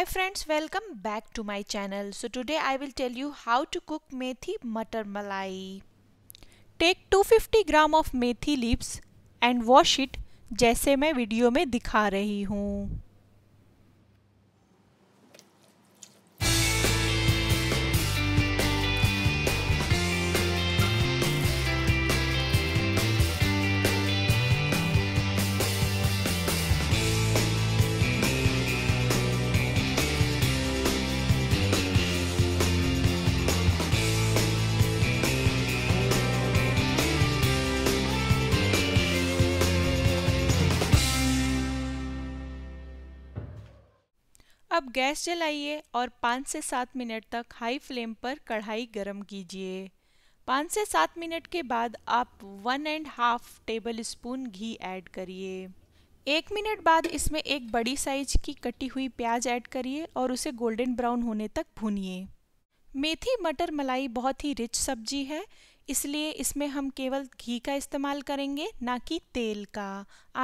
Hi friends welcome back to my channel. So today I will tell you how to cook methi matar malai. Take 250 gram of methi leaves and wash it जैसे मैं video में दिखा रही हूँ अब gas जलाइए और पाँच से सात मिनट तक हाई फ्लेम पर कढ़ाई गर्म कीजिए पाँच से सात मिनट के बाद आप one and half tablespoon घी ऐड करिए एक मिनट बाद इसमें एक बड़ी साइज की कटी हुई प्याज ऐड करिए और उसे गोल्डन ब्राउन होने तक भूनिए मेथी मटर मलाई बहुत ही रिच सब्जी है इसलिए इसमें हम केवल घी का इस्तेमाल करेंगे ना कि तेल का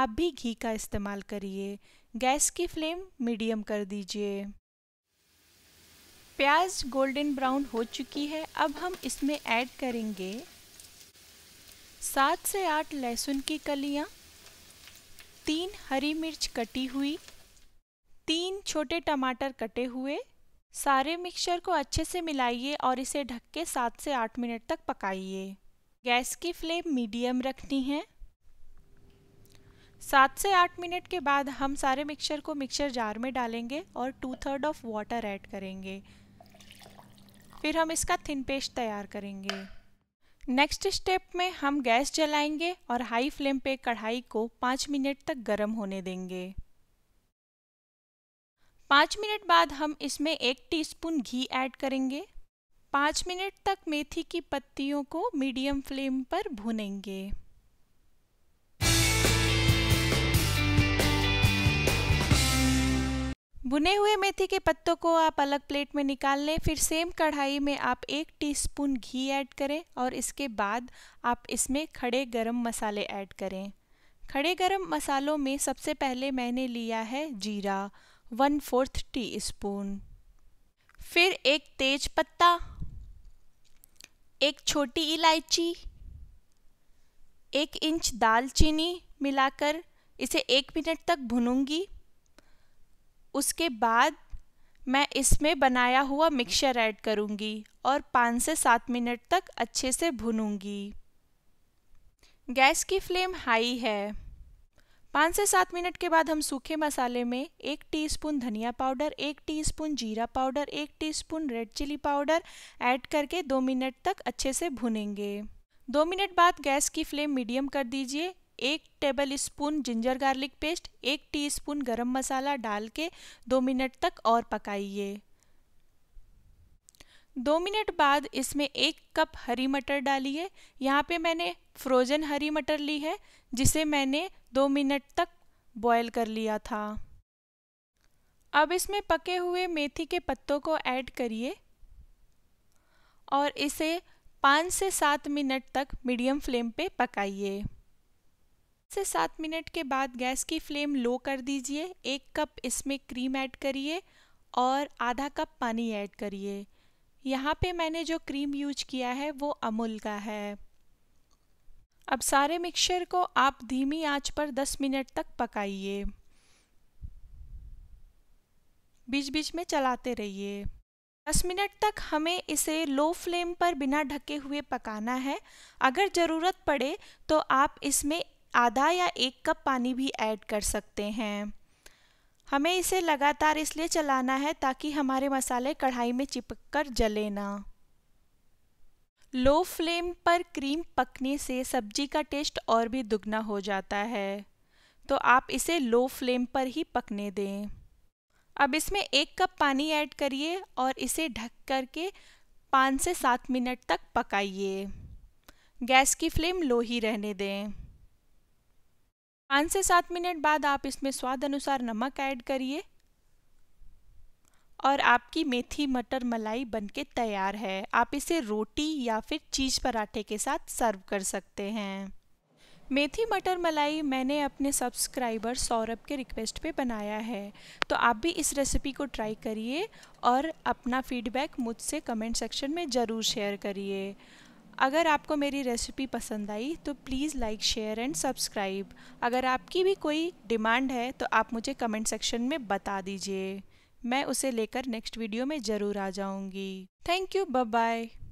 आप भी घी का इस्तेमाल करिए गैस की फ्लेम मीडियम कर दीजिए प्याज गोल्डन ब्राउन हो चुकी है अब हम इसमें ऐड करेंगे सात से आठ लहसुन की कलियाँ तीन हरी मिर्च कटी हुई तीन छोटे टमाटर कटे हुए सारे मिक्सचर को अच्छे से मिलाइए और इसे ढक के सात से आठ मिनट तक पकाइए गैस की फ्लेम मीडियम रखनी है सात से आठ मिनट के बाद हम सारे मिक्सचर को मिक्सचर जार में डालेंगे और two third of water add करेंगे फिर हम इसका थिन पेस्ट तैयार करेंगे नेक्स्ट स्टेप में हम गैस जलाएंगे और हाई फ्लेम पे कढ़ाई को पाँच मिनट तक गर्म होने देंगे पाँच मिनट बाद हम इसमें एक टीस्पून घी ऐड करेंगे पाँच मिनट तक मेथी की पत्तियों को मीडियम फ्लेम पर भुनेंगे भुने हुए मेथी के पत्तों को आप अलग प्लेट में निकाल लें फिर सेम कढ़ाई में आप एक टीस्पून घी ऐड करें और इसके बाद आप इसमें खड़े गरम मसाले ऐड करें खड़े गरम मसालों में सबसे पहले मैंने लिया है जीरा वन फोर्थ टी स्पून फिर एक तेज पत्ता एक छोटी इलायची एक इंच दालचीनी मिलाकर इसे एक मिनट तक भुनूंगी उसके बाद मैं इसमें बनाया हुआ मिक्सचर ऐड करूँगी और पाँच से सात मिनट तक अच्छे से भूनूंगी गैस की फ्लेम हाई है पाँच से सात मिनट के बाद हम सूखे मसाले में एक टीस्पून धनिया पाउडर एक टीस्पून जीरा पाउडर एक teaspoon red chilli powder add करके दो मिनट तक अच्छे से भुनेंगे दो मिनट बाद गैस की फ्लेम मीडियम कर दीजिए एक tablespoon ginger garlic paste एक टीस्पून गरम मसाला डाल के दो मिनट तक और पकाइए दो मिनट बाद इसमें एक कप हरी मटर डालिए यहाँ पे मैंने फ्रोज़न हरी मटर ली है जिसे मैंने दो मिनट तक बॉयल कर लिया था अब इसमें पके हुए मेथी के पत्तों को ऐड करिए और इसे पाँच से सात मिनट तक मीडियम फ्लेम पे पकाइए से सात मिनट के बाद गैस की फ्लेम लो कर दीजिए एक कप इसमें क्रीम ऐड करिए और आधा कप पानी ऐड करिए यहाँ पे मैंने जो क्रीम यूज किया है वो अमूल का है अब सारे मिक्सचर को आप धीमी आंच पर 10 मिनट तक पकाइए बीच बीच में चलाते रहिए 10 मिनट तक हमें इसे लो फ्लेम पर बिना ढके हुए पकाना है अगर ज़रूरत पड़े तो आप इसमें आधा या एक कप पानी भी ऐड कर सकते हैं हमें इसे लगातार इसलिए चलाना है ताकि हमारे मसाले कढ़ाई में चिपक कर जले ना लो फ्लेम पर क्रीम पकने से सब्जी का टेस्ट और भी दुगना हो जाता है तो आप इसे लो फ्लेम पर ही पकने दें अब इसमें एक कप पानी ऐड करिए और इसे ढक करके पाँच से सात मिनट तक पकाइए गैस की फ्लेम लो ही रहने दें पाँच से सात मिनट बाद आप इसमें स्वाद अनुसार नमक ऐड करिए और आपकी मेथी मटर मलाई बनके तैयार है आप इसे रोटी या फिर चीज़ पराठे के साथ सर्व कर सकते हैं मेथी मटर मलाई मैंने अपने सब्सक्राइबर सौरभ के रिक्वेस्ट पे बनाया है तो आप भी इस रेसिपी को ट्राई करिए और अपना फीडबैक मुझसे कमेंट सेक्शन में ज़रूर शेयर करिए अगर आपको मेरी रेसिपी पसंद आई तो please like share and subscribe अगर आपकी भी कोई डिमांड है तो आप मुझे कमेंट सेक्शन में बता दीजिए मैं उसे लेकर नेक्स्ट वीडियो में ज़रूर आ जाऊँगी थैंक यू बाय